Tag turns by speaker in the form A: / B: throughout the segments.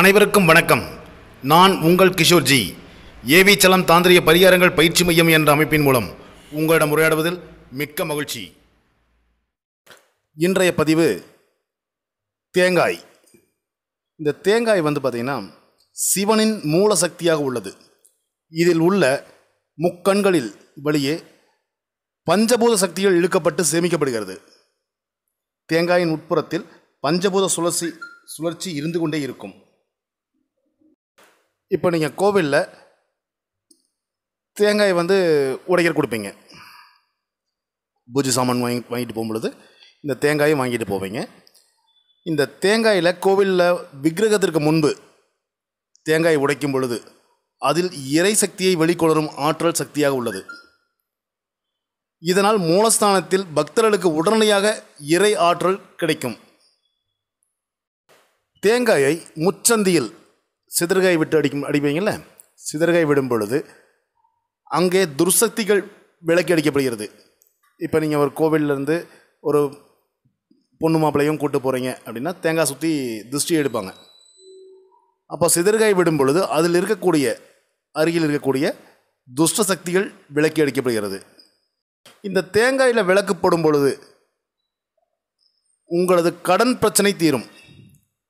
A: அனைவருக்கும் வணக்கம் நான் உங்கள் கிஷோர்ஜி ஏவிச்சலம் தாந்திரிய பரிகாரங்கள் பயிற்சி மையம் என்ற அமைப்பின் மூலம் உங்களிடம் உரையாடுவதில் மிக்க மகிழ்ச்சி இன்றைய பதிவு தேங்காய் இந்த தேங்காய் வந்து பார்த்திங்கன்னா சிவனின் மூல சக்தியாக உள்ளது இதில் உள்ள முக்கண்களில் வழியே பஞ்சபூத சக்திகள் இழுக்கப்பட்டு சேமிக்கப்படுகிறது தேங்காயின் உட்புறத்தில் பஞ்சபூத சுழற்சி சுழற்சி இருந்து கொண்டே இருக்கும் இப்போ நீங்கள் கோவிலில் தேங்காய் வந்து உடைக்கிற கொடுப்பீங்க பூஜை சாமான் வாங்கி வாங்கிட்டு போகும்பொழுது இந்த தேங்காயும் வாங்கிட்டு போவீங்க இந்த தேங்காயில் கோவிலில் விக்கிரகத்திற்கு முன்பு தேங்காய் உடைக்கும் பொழுது அதில் இறை சக்தியை வெளிக்கொணரும் ஆற்றல் சக்தியாக உள்ளது இதனால் மூலஸ்தானத்தில் பக்தர்களுக்கு உடனடியாக இறை ஆற்றல் கிடைக்கும் தேங்காயை முச்சந்தியில் சிதறுகாய் விட்டு அடிக்கும் அடிப்பீங்கள சிதறுகை விடும் பொழுது அங்கே துர்சக்திகள் விலக்கி அடிக்கப்படுகிறது இப்போ நீங்கள் ஒரு கோவிலேருந்து ஒரு பொண்ணு மாப்பிள்ளையும் கூட்டு போகிறீங்க அப்படின்னா தேங்காய் சுற்றி திருஷ்டி எடுப்பாங்க அப்போ சிதறுகாய் விடும் பொழுது அதில் இருக்கக்கூடிய அருகில் இருக்கக்கூடிய துஷ்ட சக்திகள் விளக்கி அடிக்கப்படுகிறது இந்த தேங்காயில் விளக்கு போடும் பொழுது உங்களது கடன் பிரச்சனை தீரும்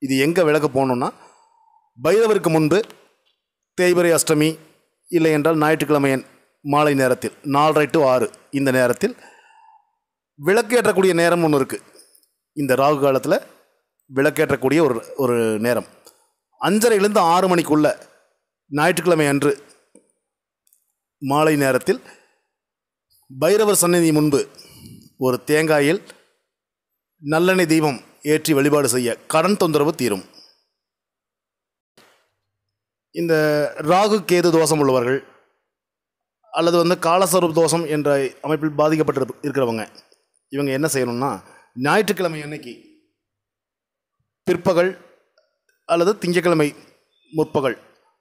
A: இது எங்கே விளக்கு போகணுன்னா பைரவருக்கு முன்பு தேய்பிரை அஷ்டமி இல்லை என்றால் ஞாயிற்றுக்கிழமையன் மாலை நேரத்தில் நாலரை டு ஆறு இந்த நேரத்தில் விளக்கேற்றக்கூடிய நேரம் ஒன்று இருக்குது இந்த ராகு காலத்தில் விளக்கேற்றக்கூடிய ஒரு ஒரு நேரம் அஞ்சரையிலேருந்து ஆறு மணிக்குள்ளே ஞாயிற்றுக்கிழமை அன்று மாலை நேரத்தில் பைரவர் சன்னதி முன்பு ஒரு தேங்காயில் நல்லெண்ணெய் தீபம் ஏற்றி வழிபாடு செய்ய கடன் தொந்தரவு தீரும் இந்த ராகு கேது தோஷம் உள்ளவர்கள் அல்லது வந்து காலஸ்வரூப் தோஷம் என்ற அமைப்பில் பாதிக்கப்பட்டு இருக்கிறவங்க இவங்க என்ன செய்யணும்னா ஞாயிற்றுக்கிழமை அன்னைக்கு பிற்பகல் அல்லது திங்கக்கிழமை முற்பகல்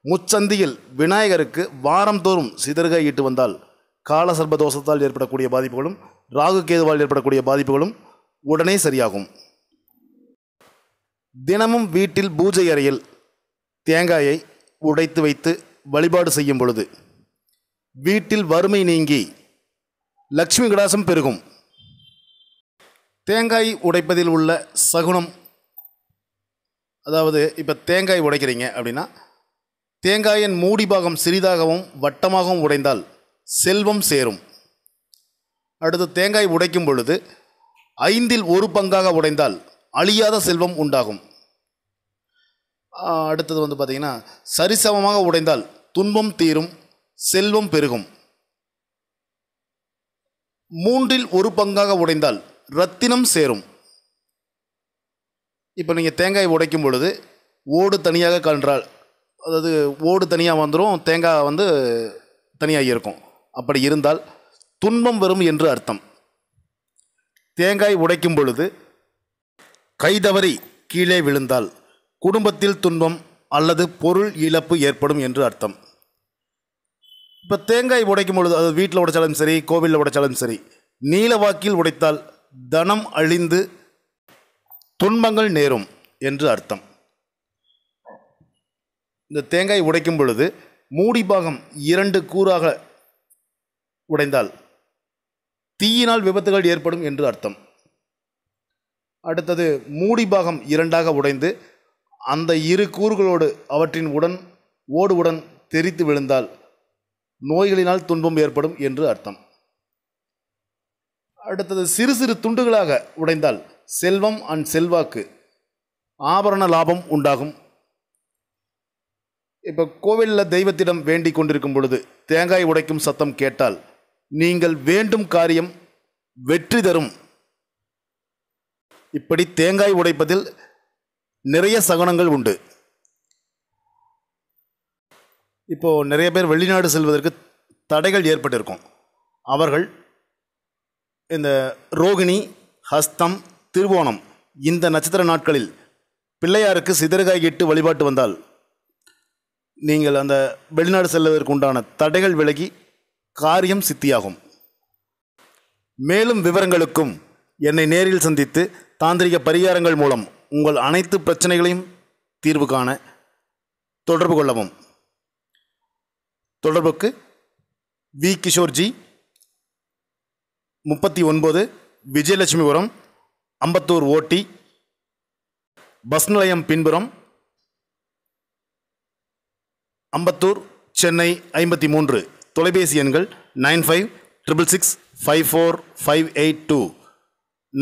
A: முச்சந்தியில் விநாயகருக்கு வாரந்தோறும் சிதறுகை ஈட்டு வந்தால் காலசர்ப தோஷத்தால் ஏற்படக்கூடிய பாதிப்புகளும் ராகு கேதுவால் ஏற்படக்கூடிய பாதிப்புகளும் உடனே சரியாகும் தினமும் வீட்டில் பூஜை அறையில் தேங்காயை உடைத்து வைத்து வழிபாடு செய்யும் பொழுது வீட்டில் வறுமை நீங்கி லக்ஷ்மி கடாசம் பெருகும் தேங்காய் உடைப்பதில் உள்ள சகுனம் அதாவது இப்போ தேங்காய் உடைக்கிறீங்க அப்படின்னா தேங்காயின் மூடி பாகம் சிறிதாகவும் வட்டமாகவும் உடைந்தால் செல்வம் சேரும் அடுத்து தேங்காய் உடைக்கும் பொழுது ஐந்தில் ஒரு பங்காக உடைந்தால் அழியாத செல்வம் உண்டாகும் அடுத்தது வந்து பார்த்திங்கன்னா சரிசமமாக உடைந்தால் துன்பம் தீரும் செல்வம் பெருகும் மூன்றில் ஒரு பங்காக உடைந்தால் ரத்தினம் சேரும் இப்போ நீங்கள் தேங்காய் உடைக்கும் பொழுது ஓடு தனியாக கன்றால் அதாவது ஓடு தனியாக வந்துடும் தேங்காய் வந்து தனியாக இருக்கும் அப்படி இருந்தால் துன்பம் வரும் என்று அர்த்தம் தேங்காய் உடைக்கும் பொழுது கைதவறி கீழே விழுந்தால் குடும்பத்தில் துன்பம் அல்லது பொருள் இழப்பு ஏற்படும் என்று அர்த்தம் இப்போ தேங்காய் உடைக்கும் பொழுது அது வீட்டில் உடைச்சாலும் சரி கோவிலில் உடைச்சாலும் சரி நீலவாக்கில் உடைத்தால் தனம் அழிந்து துன்பங்கள் நேரும் என்று அர்த்தம் இந்த தேங்காய் உடைக்கும் பொழுது மூடி பாகம் இரண்டு கூறாக உடைந்தால் தீயினால் விபத்துகள் ஏற்படும் என்று அர்த்தம் அடுத்தது மூடி பாகம் இரண்டாக உடைந்து அந்த இரு கூறுகளோடு அவற்றின் உடன் ஓடுவுடன் தெரித்து விழுந்தால் நோய்களினால் துன்பம் ஏற்படும் என்று அர்த்தம் அடுத்தது சிறு சிறு துண்டுகளாக உடைந்தால் செல்வம் அண்ட் செல்வாக்கு ஆபரண லாபம் உண்டாகும் இப்போ கோவிலில் தெய்வத்திடம் வேண்டிக் கொண்டிருக்கும் பொழுது தேங்காய் உடைக்கும் சத்தம் கேட்டால் நீங்கள் வேண்டும் காரியம் வெற்றி தரும் இப்படி தேங்காய் உடைப்பதில் நிறைய சகுனங்கள் உண்டு இப்போது நிறைய பேர் வெளிநாடு செல்வதற்கு தடைகள் ஏற்பட்டிருக்கும் அவர்கள் இந்த ரோகிணி ஹஸ்தம் திருவோணம் இந்த நட்சத்திர நாட்களில் பிள்ளையாருக்கு சிதறுகாய் இட்டு வழிபாட்டு வந்தால் நீங்கள் அந்த வெளிநாடு செல்வதற்கு உண்டான தடைகள் விலகி காரியம் சித்தியாகும் மேலும் விவரங்களுக்கும் என்னை நேரில் சந்தித்து தாந்திரிக பரிகாரங்கள் மூலம் உங்கள் அனைத்து பிரச்சனைகளையும் தீர்வு காண தொடர்பு கொள்ளவும் தொடர்புக்கு வி கிஷோர்ஜி முப்பத்தி ஒன்பது விஜயலட்சுமிபுரம் அம்பத்தூர் ஓட்டி பஸ் நிலையம் பின்புறம் அம்பத்தூர் சென்னை ஐம்பத்தி மூன்று தொலைபேசி எண்கள் nine five triple six five four five eight two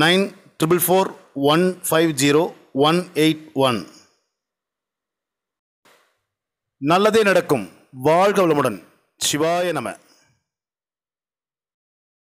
A: nine triple four one five zero one eight one நல்லதே நடக்கும் வாழ்க வளமுடன் சிவாய நம